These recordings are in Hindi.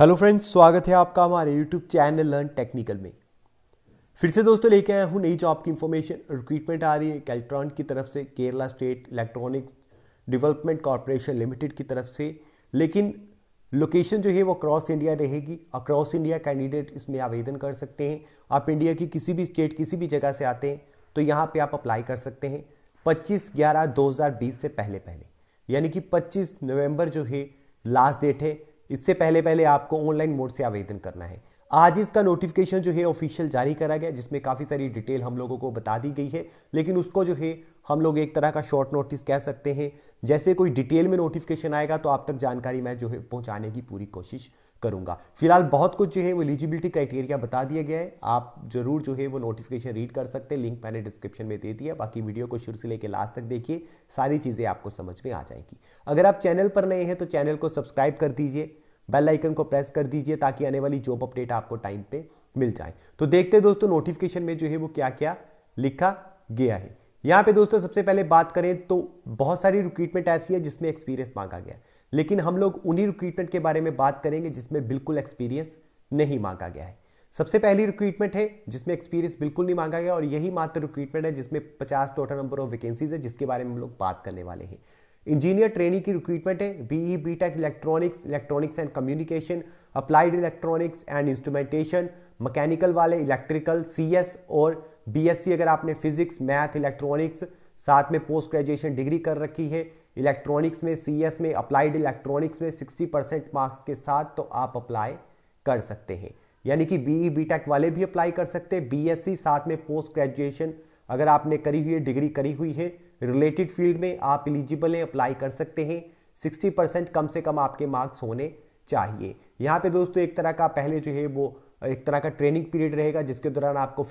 हेलो फ्रेंड्स स्वागत है आपका हमारे यूट्यूब चैनल लर्न टेक्निकल में फिर से दोस्तों लेके आया हूँ नई जॉब की इन्फॉर्मेशन रिक्रूटमेंट आ रही है कैल्ट्रॉन की तरफ से Kerala state electronics development corporation limited की तरफ से लेकिन लोकेशन जो है वो क्रॉस इंडिया रहेगी अक्रॉस इंडिया कैंडिडेट इसमें आवेदन कर सकते हैं आप इंडिया की किसी भी स्टेट किसी भी जगह से आते हैं तो यहाँ पर आप अप्लाई कर सकते हैं पच्चीस ग्यारह दो से पहले पहले यानी कि पच्चीस नवम्बर जो है लास्ट डेट है इससे पहले पहले आपको ऑनलाइन मोड से आवेदन करना है आज इसका नोटिफिकेशन जो है ऑफिशियल जारी करा गया जिसमें काफ़ी सारी डिटेल हम लोगों को बता दी गई है लेकिन उसको जो है हम लोग एक तरह का शॉर्ट नोटिस कह सकते हैं जैसे कोई डिटेल में नोटिफिकेशन आएगा तो आप तक जानकारी मैं जो है पहुंचाने की पूरी कोशिश करूंगा फिलहाल बहुत कुछ जो है वो एलिजिबिलिटी क्राइटेरिया बता दिया गया है आप जरूर जो है वो नोटिफिकेशन रीड कर सकते हैं लिंक मैंने डिस्क्रिप्शन में दे दिया बाकी वीडियो को शुरू से लेकर लास्ट तक देखिए सारी चीज़ें आपको समझ में आ जाएंगी अगर आप चैनल पर नए हैं तो चैनल को सब्सक्राइब कर दीजिए बेल आइकन को प्रेस कर दीजिए ताकि आने वाली जॉब अपडेट आपको टाइम पे मिल जाए तो देखते हैं दोस्तों नोटिफिकेशन में जो है वो क्या क्या लिखा गया है यहाँ पे दोस्तों सबसे पहले बात करें तो बहुत सारी रिक्रूटमेंट ऐसी है जिसमें एक्सपीरियंस मांगा गया है लेकिन हम लोग उन्हीं रिक्रूटमेंट के बारे में बात करेंगे जिसमें बिल्कुल एक्सपीरियंस नहीं मांगा गया है सबसे पहली रिक्रूटमेंट है जिसमें एक्सपीरियंस बिल्कुल नहीं मांगा गया और यही मात्र रिक्रूटमेंट है जिसमें पचास टोटल नंबर ऑफ वैकेंसीज है जिसके बारे में हम लोग बात करने वाले हैं इंजीनियर ट्रेनिंग की रिक्रूटमेंट है BE BTech electronics electronics and communication applied electronics and instrumentation mechanical वाले इलेक्ट्रिकल सीएस और बीएससी अगर आपने फिजिक्स मैथ इलेक्ट्रॉनिक्स साथ में पोस्ट ग्रेजुएशन डिग्री कर रखी है इलेक्ट्रॉनिक्स में सीएस में अप्लाइड इलेक्ट्रॉनिक्स में 60 परसेंट मार्क्स के साथ तो आप अप्लाई कर सकते हैं यानी कि बीई बीटेक e, वाले भी अप्लाई कर सकते हैं बीएससी साथ में पोस्ट ग्रेजुएशन अगर आपने करी हुई है डिग्री करी हुई है रिलेटेड फील्ड में आप एलिजिबल हैं अप्लाई कर सकते हैं 60 परसेंट कम से कम आपके मार्क्स होने चाहिए यहाँ पे दोस्तों एक तरह का पहले जो है वो एक तरह का ट्रेनिंग पीरियड रहेगा जिसके दौरान आपको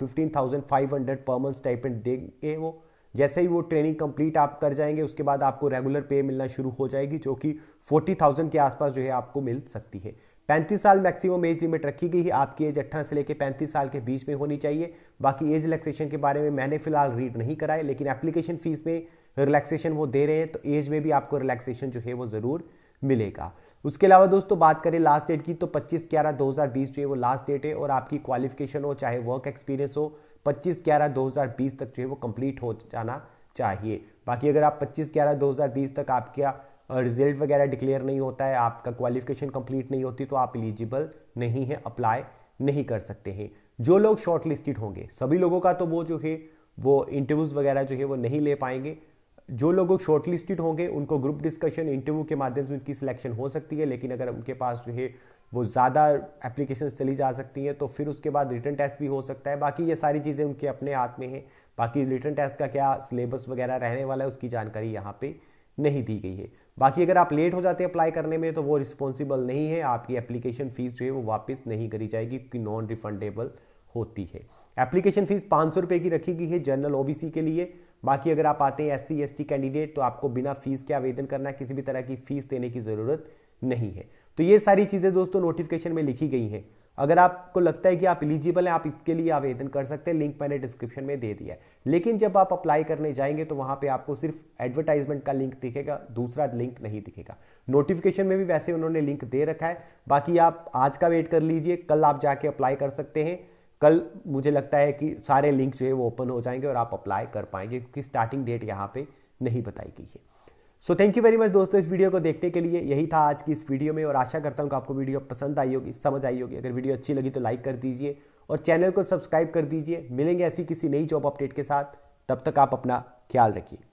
हंड्रेड पर मंथ स्टाइपेंट देंगे वो जैसे ही वो ट्रेनिंग कंप्लीट आप कर जाएंगे उसके बाद आपको रेगुलर पे मिलना शुरू हो जाएगी जो कि फोर्टी थाउजेंड के आसपास जो है आपको मिल सकती है पैंतीस साल मैक्सिमम एज लिमिट रखी गई है आपकी एज अट्ठारह से लेकर पैंतीस साल के बीच में होनी चाहिए बाकी एज रिलैक्सेशन के बारे में मैंने फिलहाल रीड नहीं कराए लेकिन एप्लीकेशन फीस में रिलैक्सेशन वो दे रहे हैं तो एज में भी आपको रिलैक्सेशन जो है वो ज़रूर मिलेगा उसके अलावा दोस्तों बात करें लास्ट डेट की तो 25 ग्यारह 2020 जो है वो लास्ट डेट है और आपकी क्वालिफिकेशन हो चाहे वर्क एक्सपीरियंस हो 25 ग्यारह 2020 तक जो है वो कंप्लीट हो जाना चाहिए बाकी अगर आप 25 ग्यारह 2020 तक आपका रिजल्ट वगैरह डिक्लेयर नहीं होता है आपका क्वालिफिकेशन कंप्लीट नहीं होती तो आप एलिजिबल नहीं है अप्लाई नहीं कर सकते हैं जो लोग शॉर्ट लिस्टेड होंगे सभी लोगों का तो वो जो है वो इंटरव्यूज़ वगैरह जो है वो नहीं ले पाएंगे जो लोग शॉर्ट लिस्टेड होंगे उनको ग्रुप डिस्कशन इंटरव्यू के माध्यम से उनकी सिलेक्शन हो सकती है लेकिन अगर उनके पास जो है वो ज़्यादा एप्लीकेशन चली जा सकती हैं तो फिर उसके बाद रिटर्न टेस्ट भी हो सकता है बाकी ये सारी चीज़ें उनके अपने हाथ में हैं बाकी रिटर्न टेस्ट का क्या सिलेबस वगैरह रहने वाला है उसकी जानकारी यहाँ पे नहीं दी गई है बाकी अगर आप लेट हो जाते हैं अप्लाई करने में तो वो रिस्पॉन्सिबल नहीं है आपकी एप्लीकेशन फ़ीस जो है वो वापस नहीं करी जाएगी क्योंकि नॉन रिफंडेबल होती है एप्लीकेशन फ़ीस पाँच सौ की रखी गई है जनरल ओबीसी के लिए बाकी अगर आप आते हैं एस सी कैंडिडेट तो आपको बिना फीस के आवेदन करना किसी भी तरह की फ़ीस देने की ज़रूरत नहीं है तो ये सारी चीज़ें दोस्तों नोटिफिकेशन में लिखी गई हैं अगर आपको लगता है कि आप इलिजिबल हैं आप इसके लिए आवेदन कर सकते हैं लिंक मैंने डिस्क्रिप्शन में दे दिया है लेकिन जब आप अप्लाई करने जाएंगे तो वहाँ पे आपको सिर्फ एडवर्टाइजमेंट का लिंक दिखेगा दूसरा लिंक नहीं दिखेगा नोटिफिकेशन में भी वैसे उन्होंने लिंक दे रखा है बाकी आप आज का वेट कर लीजिए कल आप जाके अप्लाई कर सकते हैं कल मुझे लगता है कि सारे लिंक जो है वो ओपन हो जाएंगे और आप अप्लाई कर पाएंगे क्योंकि स्टार्टिंग डेट यहाँ पर नहीं बताई गई है so thank you very much दोस्तों इस वीडियो को देखने के लिए यही था आज की इस वीडियो में और आशा करता हूँ कि आपको वीडियो पसंद आई होगी समझ आई होगी अगर वीडियो अच्छी लगी तो लाइक कर दीजिए और चैनल को सब्सक्राइब कर दीजिए मिलेंगे ऐसी किसी नई जॉब अपडेट के साथ तब तक आप अपना ख्याल रखिए